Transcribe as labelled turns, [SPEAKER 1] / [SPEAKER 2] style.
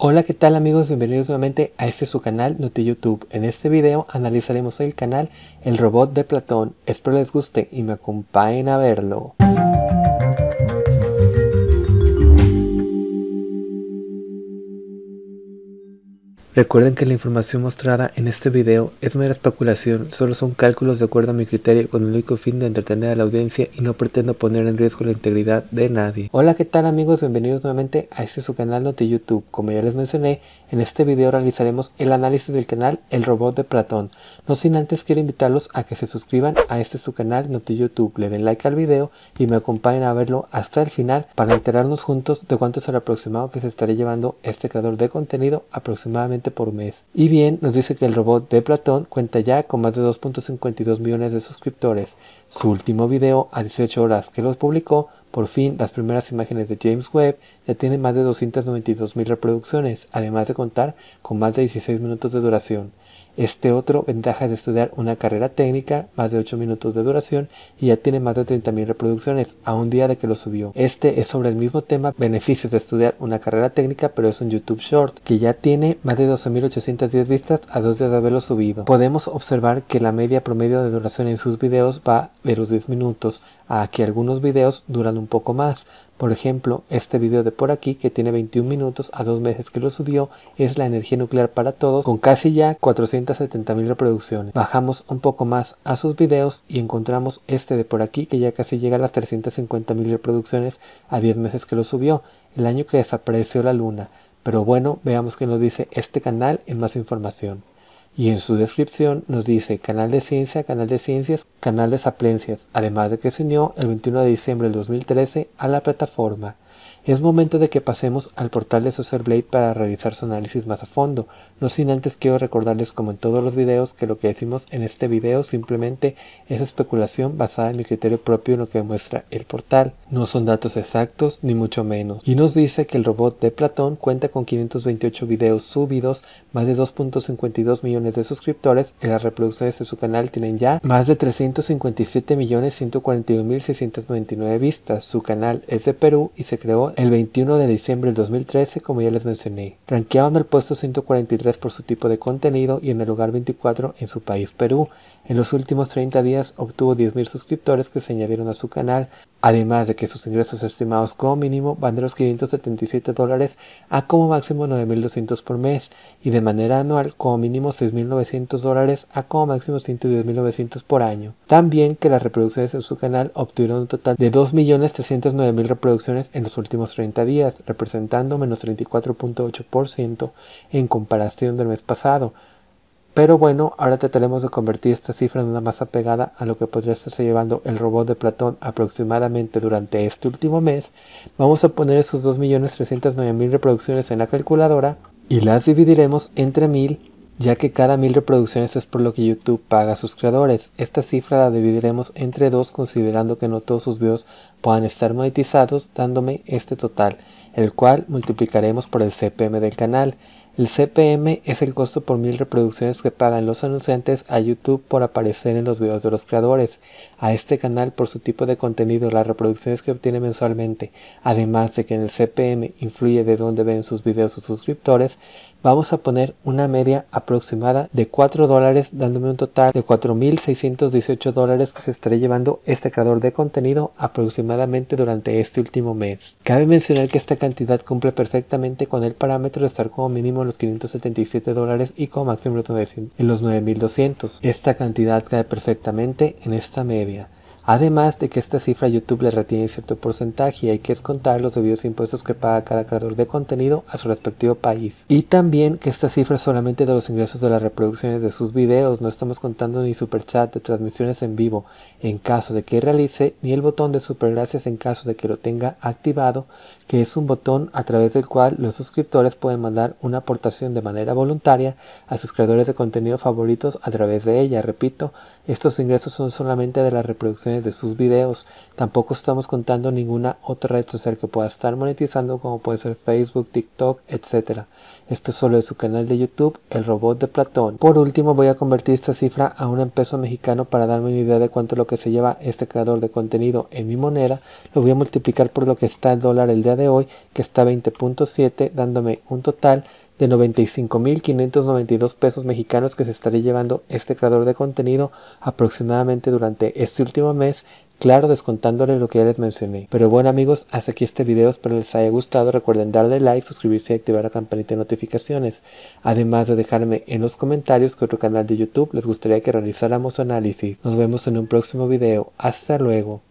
[SPEAKER 1] Hola, ¿qué tal amigos? Bienvenidos nuevamente a este su canal Noti YouTube. En este video analizaremos el canal El Robot de Platón. Espero les guste y me acompañen a verlo. Recuerden que la información mostrada en este video es mera especulación, solo son cálculos de acuerdo a mi criterio con el único fin de entretener a la audiencia y no pretendo poner en riesgo la integridad de nadie. Hola, ¿qué tal amigos? Bienvenidos nuevamente a este su canal de YouTube, Como ya les mencioné, en este video realizaremos el análisis del canal El Robot de Platón. No sin antes quiero invitarlos a que se suscriban a este su canal Noti YouTube, le den like al video y me acompañen a verlo hasta el final para enterarnos juntos de cuánto es el aproximado que se estará llevando este creador de contenido aproximadamente por mes. Y bien, nos dice que El Robot de Platón cuenta ya con más de 2.52 millones de suscriptores. Su último video a 18 horas que los publicó por fin, las primeras imágenes de James Webb ya tienen más de 292.000 reproducciones, además de contar con más de 16 minutos de duración. Este otro ventaja es de estudiar una carrera técnica, más de 8 minutos de duración, y ya tiene más de 30.000 reproducciones a un día de que lo subió. Este es sobre el mismo tema, beneficios de estudiar una carrera técnica, pero es un YouTube Short, que ya tiene más de 12.810 vistas a dos días de haberlo subido. Podemos observar que la media promedio de duración en sus videos va de los 10 minutos, a que algunos videos duran un poco más. Por ejemplo, este video de por aquí, que tiene 21 minutos a dos meses que lo subió, es la energía nuclear para todos, con casi ya 470 mil reproducciones. Bajamos un poco más a sus videos y encontramos este de por aquí, que ya casi llega a las 350 mil reproducciones a 10 meses que lo subió, el año que desapareció la luna. Pero bueno, veamos qué nos dice este canal en más información. Y en su descripción nos dice canal de ciencia, canal de ciencias, canal de saplencias, además de que se unió el 21 de diciembre del 2013 a la plataforma es momento de que pasemos al portal de Blade para realizar su análisis más a fondo, no sin antes quiero recordarles como en todos los videos que lo que decimos en este video simplemente es especulación basada en mi criterio propio en lo que muestra el portal. No son datos exactos ni mucho menos. Y nos dice que el robot de Platón cuenta con 528 videos subidos, más de 2.52 millones de suscriptores y las reproducciones de su canal tienen ya más de 357 millones vistas. Su canal es de Perú y se creó el 21 de diciembre del 2013, como ya les mencioné, ranqueado en el puesto 143 por su tipo de contenido y en el lugar 24 en su país Perú, en los últimos 30 días obtuvo 10.000 suscriptores que se añadieron a su canal, además de que sus ingresos estimados como mínimo van de los 577 dólares a como máximo 9.200 por mes y de manera anual como mínimo 6.900 dólares a como máximo 110.900 por año. También que las reproducciones en su canal obtuvieron un total de 2.309.000 reproducciones en los últimos 30 días, representando menos 34.8% en comparación del mes pasado pero bueno, ahora trataremos de convertir esta cifra en una masa pegada a lo que podría estarse llevando el robot de Platón aproximadamente durante este último mes. Vamos a poner esos 2.309.000 reproducciones en la calculadora y las dividiremos entre 1.000 ya que cada 1.000 reproducciones es por lo que YouTube paga a sus creadores. Esta cifra la dividiremos entre 2 considerando que no todos sus videos puedan estar monetizados dándome este total, el cual multiplicaremos por el CPM del canal. El CPM es el costo por mil reproducciones que pagan los anunciantes a YouTube por aparecer en los videos de los creadores, a este canal por su tipo de contenido, las reproducciones que obtiene mensualmente, además de que en el CPM influye de dónde ven sus videos sus suscriptores, Vamos a poner una media aproximada de 4 dólares, dándome un total de 4.618 dólares que se estará llevando este creador de contenido aproximadamente durante este último mes. Cabe mencionar que esta cantidad cumple perfectamente con el parámetro de estar como mínimo en los 577 dólares y como máximo en los 9.200. Esta cantidad cae perfectamente en esta media. Además de que esta cifra YouTube le retiene cierto porcentaje y hay que descontar los debidos impuestos que paga cada creador de contenido a su respectivo país. Y también que esta cifra es solamente de los ingresos de las reproducciones de sus videos, no estamos contando ni superchat de transmisiones en vivo en caso de que realice, ni el botón de supergracias en caso de que lo tenga activado, que es un botón a través del cual los suscriptores pueden mandar una aportación de manera voluntaria a sus creadores de contenido favoritos a través de ella. Repito, estos ingresos son solamente de las reproducciones de sus videos. Tampoco estamos contando ninguna otra red social que pueda estar monetizando como puede ser Facebook, TikTok, etcétera. Esto es solo de su canal de YouTube, El Robot de Platón. Por último voy a convertir esta cifra a un peso mexicano para darme una idea de cuánto lo que se lleva este creador de contenido en mi moneda. Lo voy a multiplicar por lo que está el dólar el día de hoy, que está 20.7, dándome un total de 95.592 pesos mexicanos que se estaría llevando este creador de contenido aproximadamente durante este último mes, claro descontándole lo que ya les mencioné. Pero bueno amigos, hasta aquí este video, espero les haya gustado, recuerden darle like, suscribirse y activar la campanita de notificaciones, además de dejarme en los comentarios que otro canal de YouTube les gustaría que realizáramos análisis. Nos vemos en un próximo video, hasta luego.